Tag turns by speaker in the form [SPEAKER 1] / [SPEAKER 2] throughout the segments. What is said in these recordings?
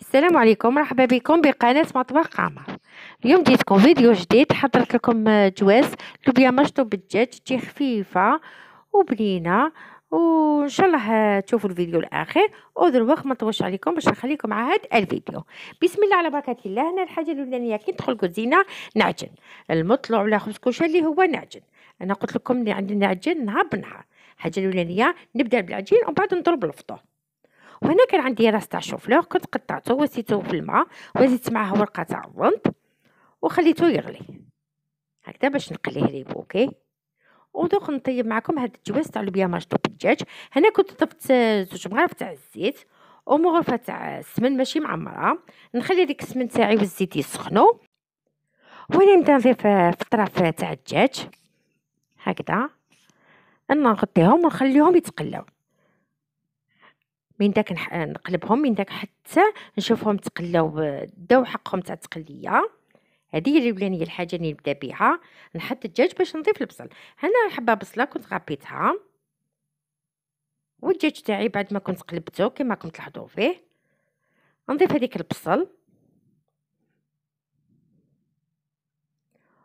[SPEAKER 1] السلام عليكم مرحبا بكم بقناة مطبخ قمر اليوم جيتكم فيديو جديد حضرت لكم جواز لوبيا مشطوب بالدجاج تجي خفيفة وبنينة وان شاء الله تشوفوا الفيديو الاخر ودروك ما نطولش عليكم باش نخليكم مع هاد الفيديو بسم الله على بركه الله هنا الحاجه الاولانيه كي ندخل الكوزينه نعجن المطلع على خبز كوشه اللي هو نعجن انا قلت لكم عندي نعجن نهار بنهار الحاجه الاولانيه نبدا بالعجين ومن بعد نضرب الفطور وهنا كان عندي راس تاع شوفلور كنت قطعته وسيته في الماء وزيت معاه ورقه تاع الرند وخليته يغلي هكذا باش نقليه لي بوكي ودوك نطيب معكم هاد الجواز تاع لوبيا دو بالدجاج هنا كنت ضفت زوج مغارف تاع الزيت ومغرفه تاع السمن ماشي معمره نخلي ديك السمن تاعي والزيت يسخنو وانا نبدا نضيف في الطرف تاع الدجاج هكذا انا نغطيهم ونخليهم يتقلاو من داك نقلبهم من داك حتى نشوفهم تقلاو داو حقهم تاع التقليه هذه هي الاولانيه الحاجه اللي نبدا بها نحط الدجاج باش نضيف البصل هنا حبه بصله كنت غابيتها والدجاج تاعي بعد ما كنت قلبته كما كنت تلاحظوا فيه نضيف هذيك البصل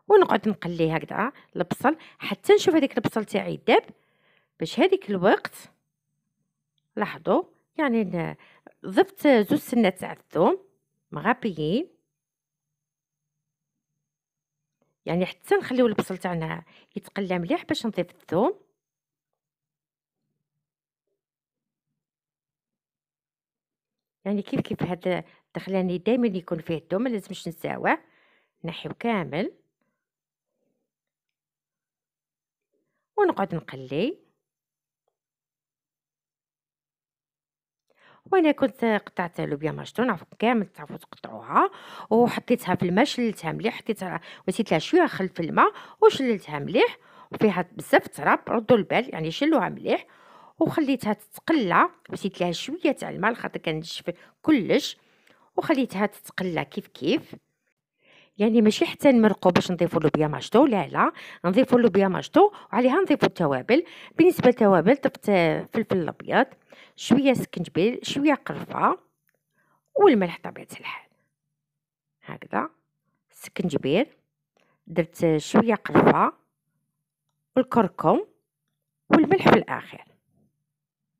[SPEAKER 1] ونقعد نقلي هكذا البصل حتى نشوف هذيك البصل تاعي داب باش هذيك الوقت لاحظوا يعني ن- ضفت زوج سنات تاع الثوم مغابيين يعني حتى نخليو البصل تاعنا يتقلى مليح باش نضيف الثوم يعني كيف كيف هاد الدخلاني دائما يكون فيه الثوم ما لازمش نساوه نحيو كامل ونقعد نقلي وانا كنت قطعت لوبيا مشطون عفوا كامل تعرفوا تقطعوها وحطيتها في الماء شللتها مليح حطيتها وسيت لها شويه خل في الماء وشللتها مليح وفيها بزاف تراب ردوا البال يعني شلوها مليح وخليتها تتقلى وسيت لها شويه تاع الماء خاطر كنشف كلش وخليتها تتقلى كيف كيف يعني ماشي حتى نمرقو باش نضيفو لوبيا ماشطو لا لا نضيفو لوبيا ماشطو وعليها نضيفو التوابل بالنسبه للتوابل ضفت فلفل ابيض شويه سكنجبير شويه قرفه والملح طبيعه الحال هكذا سكنجبير درت شويه قرفه والكركم والملح في الاخير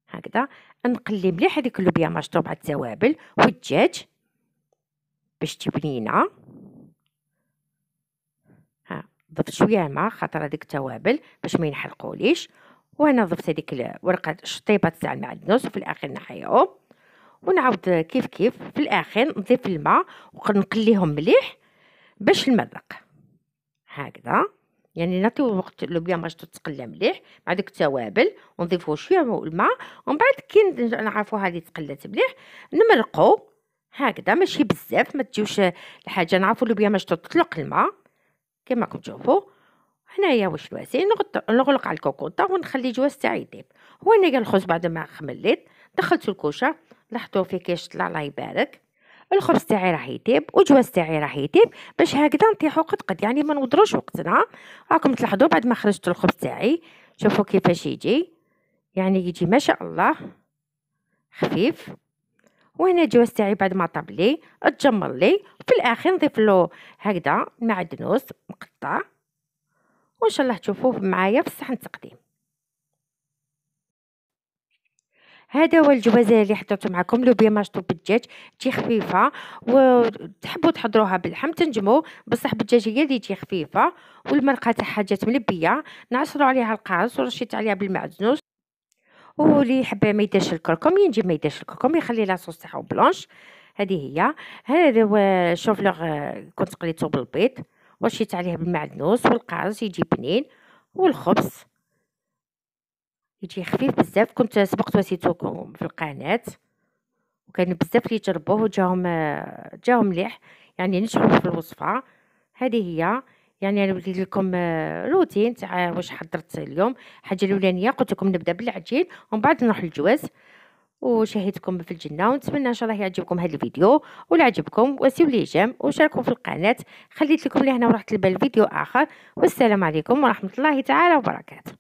[SPEAKER 1] هكذا نقلي مليح هذيك اللوبيا مشطوب مع التوابل والدجاج باش تبنينا ها ضفت شويه ماء خاطر هذيك التوابل باش ما ينحرقوليش وهنا ضفت هذيك الورقه الشطيبه تاع المعدنوس في الاخير نحيهم ونعاود كيف كيف في الاخير نضيف الماء ونقليهم مليح باش نمرق هكذا يعني نعطيو وقت ماش تتقلى مليح مع ديك التوابل ونضيفو شويه الماء ومن بعد كي نعرفو هذه تقلات مليح نمرقو هكذا ماشي بزاف ما تجيوش الحاجه نعرفو ماش تطلق الماء كما راكم تشوفوا هنايا واش الواسي نغلق على الكوكوطه ونخلي جواز تاعي يطيب هو وهنايا الخبز بعد ما خمليت دخلت الكوشه لاحظتو فيه كيش طلع الله يبارك الخبز تاعي راه يطيب وجواز تاعي راه يطيب باش هكذا نطيحو قد قد يعني ما نودروش وقتنا راكم تلاحظوا بعد ما خرجت الخبز تاعي شوفوا كيفاش يجي يعني يجي ما شاء الله خفيف وهنا الجواز تاعي بعد ما طاب لي تجمر لي في الاخير نضيف له هكذا معدنوس مقطع وان شاء الله تشوفوه معايا في صحن التقديم هذا هو الجوازه اللي حضرت معكم لوبيا مشطوب بالدجاج تجي خفيفه وتحبوا تحضروها باللحم تنجموا بصح بالدجاج هي اللي تجي خفيفه والمرقه تاعها جات ملبيه نعصروا عليها القرص ورشيت عليها بالمعدنوس واللي يحب ما يديرش الكركم ينجي ما يديرش الكركم يخلي لاصوص تاعو بلونش هذه هي هذا هو شوفلوغ آه، كنت قليته بالبيض وشيت عليه بالمعدنوس والقرص يجي بنين والخبز يجي خفيف بزاف كنت سبقت وسيتوكم في القناه وكان بزاف اللي جربوه وجاهم جاهم مليح يعني نجحوا في الوصفه هذه هي يعني انا بديت لكم آه، روتين تاع واش حضرت اليوم الحاجه الاولانيه قلت لكم نبدا بالعجين ومن بعد نروح للجواز وشاهدكم في الجنه ونتمنى ان شاء الله يعجبكم هذا الفيديو ولا عجبكم واسيو لي جيم وشاركوا في القناه خليت لكم لهنا ورحت البال فيديو اخر والسلام عليكم ورحمه الله تعالى وبركاته